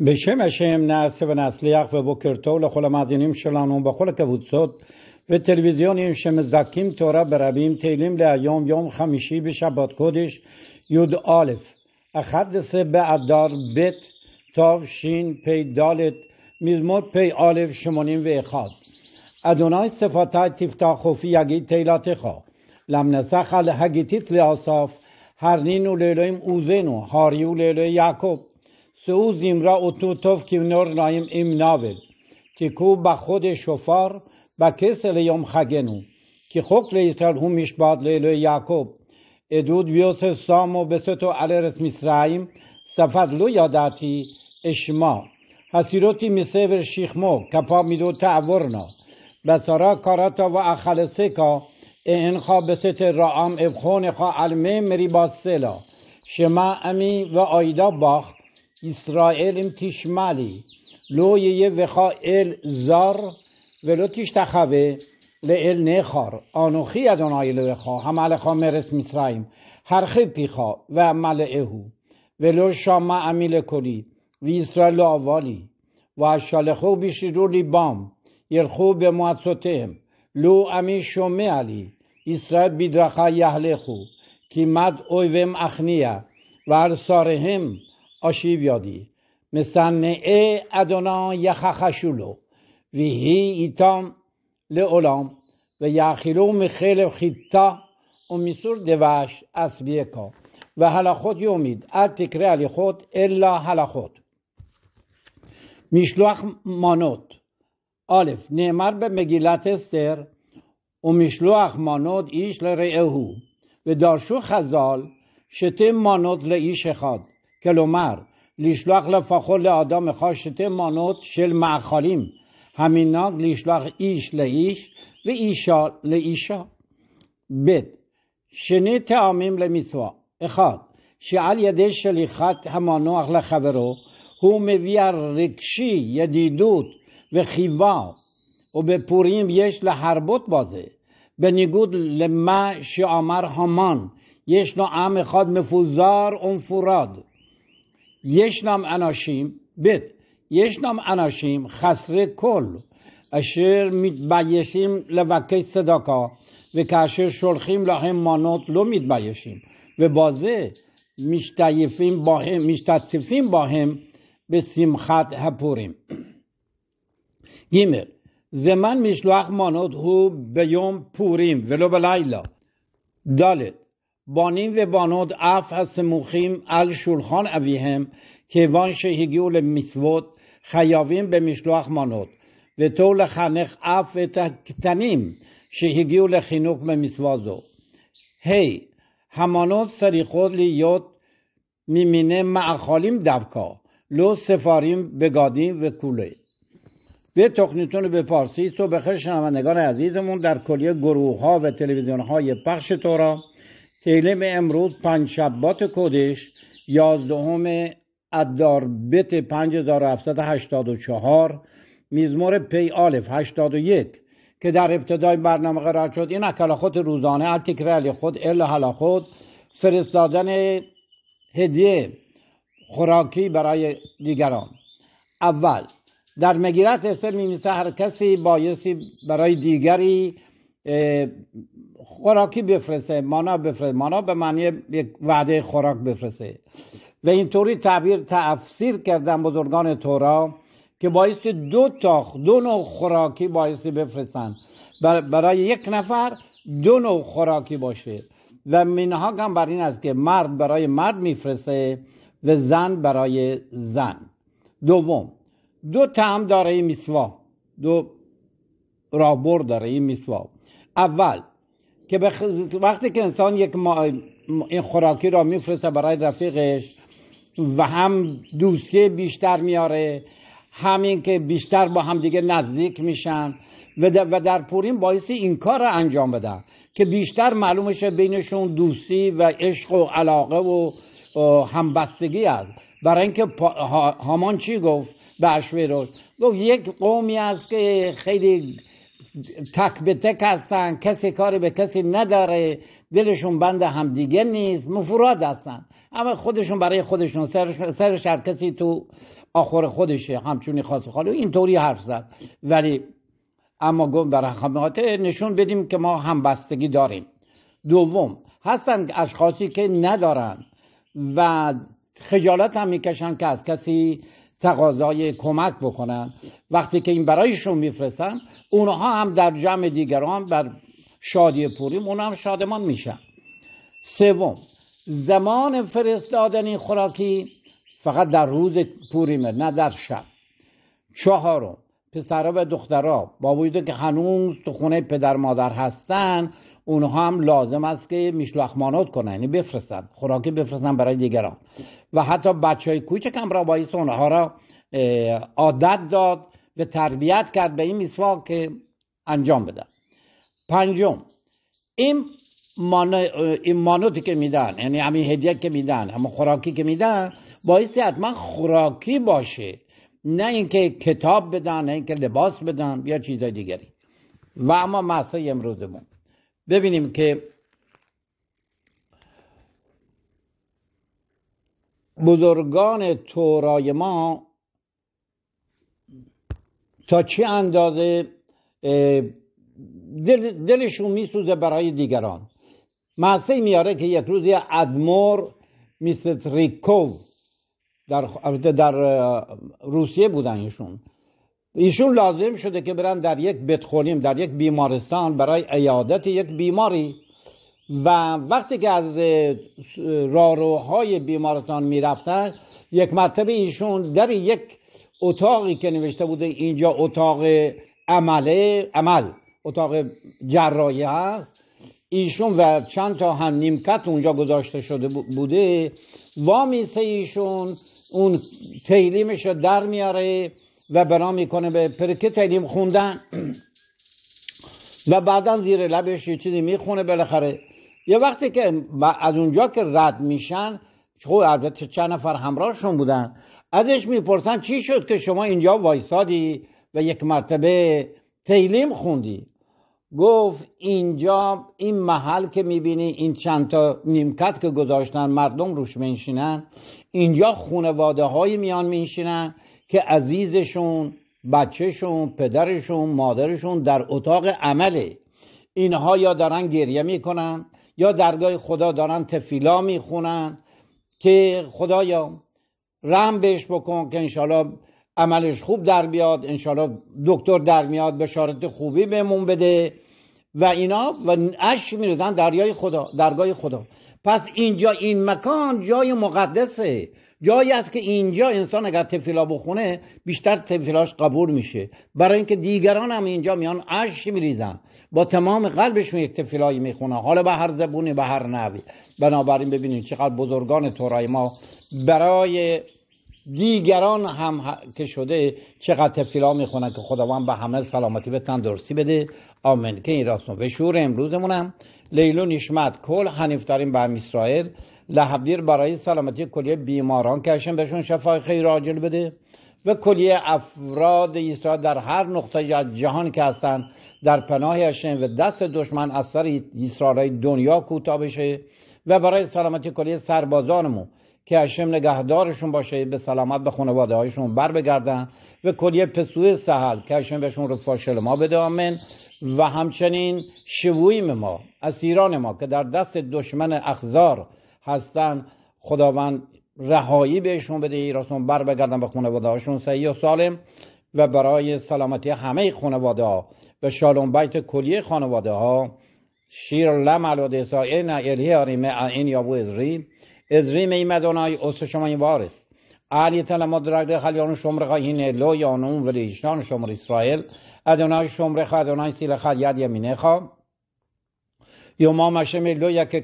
بشم اشم ناس و نسلی اخ و بکر لخول مازینیم شلانون بخول که و تلویزیونیم شم زکیم تورا برابیم تیلیم لیوم یوم خمیشی بشبات کدش یود آلف اخدس به ادار بیت تاو شین پی دالت میزمور پی آلف شمونیم و اخاد ادونای صفاتای تیفتا خوفی یگی تیلات خوا لم نسخل الهگیتیت لیاساف هرنین و لیلویم اوزینو هاری لیلوی یعکوب او زیمرا اتو توف نور نایم ایم ناوید که کو با خود شفار با کسل یوم خگنو که خوک لیسرال همیش باد لیلو یاکوب ادود ویوس سامو بسطو علی رسم اسرائیم سفد لو یاداتی اشما هسیروتی مسیبر شیخمو کپا میدو تعورنا سارا کاراتا و کا این خا بست رام ابخون خا علمه مری سلا شما امی و آیدا باخت اسرائیل ام تشمالی لو یه وخا ال زار ولو تیش ل ال نخار آنوخی ادانای لوی وخا هم مرس مصرایم هر پیخا و مل اهو ولو شام امیل کلی و اسرائیل آوالی و اشالخو بیشی رو بام یلخو به لو امی شومه علی اسرائیل بیدرخا یهلخو کی مد اویوهم اخنیه و ارسارهم یادی مسنعه یخخشولو یخخشولو ویهی ایتام لعلام و یخیلو مخیل خیتا و میسور دوش اسبیکا و حالا خود یومید ار تکره علی خود الا حالا خود میشلوخ مانوت آلف نعمر به مگیلت استر و میشلوخ مانوت ایش لرعهو و دارشو خزال شته مانوت لایش خاد کلومر لیشلاخ لفخول آدم خاشته مانوت شل معخالیم همینا لیشلاخ ایش لیش و ایشا لئیشا. بد شنی تعامیم لمیتوا اخاد شعال یده شلیخات همانو اخل خبرو هو میویر رکشی یدیدوت و خیوا و به پوریم یش لحربوت بازه به نگود لما شامر همان یش ام خاد مفوزار اون ישנם אנשים, ב. ישנם אנשים חסרי כל, אשר מתביישים לבקש צדקה, וכאשר שולחים להם מנות לא מתביישים, ובזה משתייפים בהם, משתתפים בהם בשמחת הפורים. ג. זמן משלוח מנות הוא ביום פורים ולא בלילה. ד. بانین و بانود اف از مخیم ال شولخان اویهم که وان شهیگی اول میسود خیاوین به مشلوخ مانود و طول خنخ اف و تکتنیم شهیگی اول خینوخ به میسوازو هی همانود سری خود لیوت میمینه معخالیم دبکا لو سفاریم بگادیم و کوله به تخنیتون به فارسی تو بخیر شنوندگان عزیزمون در کلیه گروه ها و تلویزیون های پخش تورا تیلم امروز پنج شبات کدش یازدهم اداربت 5784 میزمور پی آلف 81 که در ابتدای برنامه قرار شد این خود روزانه علی خود ال حالا خود فرستادن هدیه خوراکی برای دیگران اول در مگیرت اسم میمیسه هر کسی بایستی برای دیگری خوراکی بفرسته مانا بفرسته مانا به معنی یک وعده خوراک بفرسته و اینطوری تعبیر تفسیر کردن بزرگان تورا که بایستی دو تا دو نوع خوراکی بایستی بفرستن برای یک نفر دو نوع خوراکی باشه و منها هم بر این است که مرد برای مرد میفرسته و زن برای زن دوم دو تعم داره این میسوا دو رابر داره این میسوا اول که وقتی که انسان یک این خوراکی را میفرسته برای رفیقش و هم دوستی بیشتر میاره همین که بیشتر با همدیگه نزدیک میشن و در, و در پورین باعث این کار را انجام بدن که بیشتر معلوم شه بینشون دوستی و عشق و علاقه و همبستگی است برای اینکه هامان چی گفت به اشویروش گفت یک قومی است که خیلی تک به تک هستن کسی کاری به کسی نداره دلشون بند دیگه نیست مفراد هستن اما خودشون برای خودشون سر هر کسی تو آخر خودشه همچونی خاص خالی اینطوری حرف زد ولی اما گفت در خدمات نشون بدیم که ما همبستگی داریم دوم هستن اشخاصی که ندارن و خجالت هم میکشن که از کسی تقاضای کمک بکنن وقتی که این برایشون میفرستن اونها هم در جمع دیگران بر شادی پوریم اونها هم شادمان میشن سوم زمان فرستادن این خوراکی فقط در روز پوریمه نه در شب چهارم پسرها و دخترها با وجود که هنوز تو خونه پدر مادر هستن اونها هم لازم است که میشلخمانات کنن یعنی بفرستن خوراکی بفرستن برای دیگران و حتی بچه های هم را باعث اونها را عادت داد و تربیت کرد به این میسوا که انجام بدن پنجم این مانوتی که میدن یعنی همین هدیه که میدن همون خوراکی که میدن باعثی حتما خوراکی باشه نه اینکه کتاب بدن نه اینکه لباس بدن یا چیزای دیگری و اما مسئله امروزمون ببینیم که بزرگان تورای ما تا چه اندازه دل دلشون میسوزه برای دیگران معصه میاره که یک روز ادمور میستریکوف در, در روسیه بودن ایشون ایشون لازم شده که برن در یک بتخولیم در یک بیمارستان برای ایادت یک بیماری و وقتی که از راروهای بیمارستان میرفتن یک مرتبه ایشون در یک اتاقی که نوشته بوده اینجا اتاق عمله عمل اتاق جراحی هست ایشون و چند تا هم نیمکت اونجا گذاشته شده بوده وامیسه ایشون اون تیلیمش رو در میاره و بنا میکنه به پرکه تیلیم خوندن و بعدا زیر لبش یه چیزی میخونه بالاخره یه وقتی که از اونجا که رد میشن خب البته چند نفر همراهشون بودن ازش میپرسن چی شد که شما اینجا وایسادی و یک مرتبه تیلیم خوندی گفت اینجا این محل که میبینی این چند تا نیمکت که گذاشتن مردم روش منشینن اینجا خونواده های میان منشینن که عزیزشون بچهشون پدرشون مادرشون در اتاق عمله اینها یا دارن گریه میکنن یا درگاه خدا دارن تفیلا میخونن که خدایا رحم بهش بکن که انشالله عملش خوب در بیاد انشالله دکتر در میاد بشارت خوبی بهمون بده و اینا و اش میرزن دریای خدا درگاه خدا پس اینجا این مکان جای مقدسه جایی است که اینجا انسان اگر تفیلا بخونه بیشتر تفیلاش قبول میشه برای اینکه دیگران هم اینجا میان عشق میریزن با تمام قلبشون یک تفیلایی میخونه حالا به هر زبونی به هر نوی بنابراین ببینید چقدر بزرگان تورای ما برای دیگران هم که شده چقدر تفیلا میخونه که خداوند به همه سلامتی به تندرستی بده آمین که این راستون و شور امروزمونم لیلو نشمت کل حنیفترین بر اسرائیل لحبدیر برای سلامتی کلیه بیماران که کشن بهشون شفای خیر راجل بده و کلیه افراد ایسا در هر نقطه از جهان که هستن در پناه هشن و دست دشمن از سر دنیا کوتاه بشه و برای سلامتی کلیه سربازانمون که هشم نگهدارشون باشه به سلامت به خانواده هایشون بر بگردن و کلیه پسوی سهل که هشم بهشون رفا ما بده آمن و همچنین شویم ما از ایران ما که در دست دشمن اخزار هستن خداوند رهایی بهشون بده ایراسون بر بگردن به خانواده هاشون صحیح و سالم و برای سلامتی همه خانواده ها و شالون بیت کلی خانواده ها شیر لم علاده این الهی آریم این یابو ازری ازری می های شما این وارث علی تلما درگده خلیان شمر خواهین لو یانون و شمر اسرائیل ادانای شمر خواه ادانای سیل خواه ید یمینه خواه یوما مشمی لو یک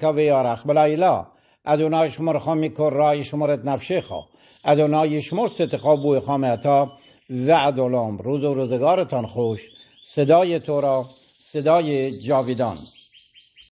ادونای شمر خامی رای شمرت نفشه خوا ادونای شمر و بوی اتا و ادولام روز و روزگارتان خوش صدای تو را صدای جاویدان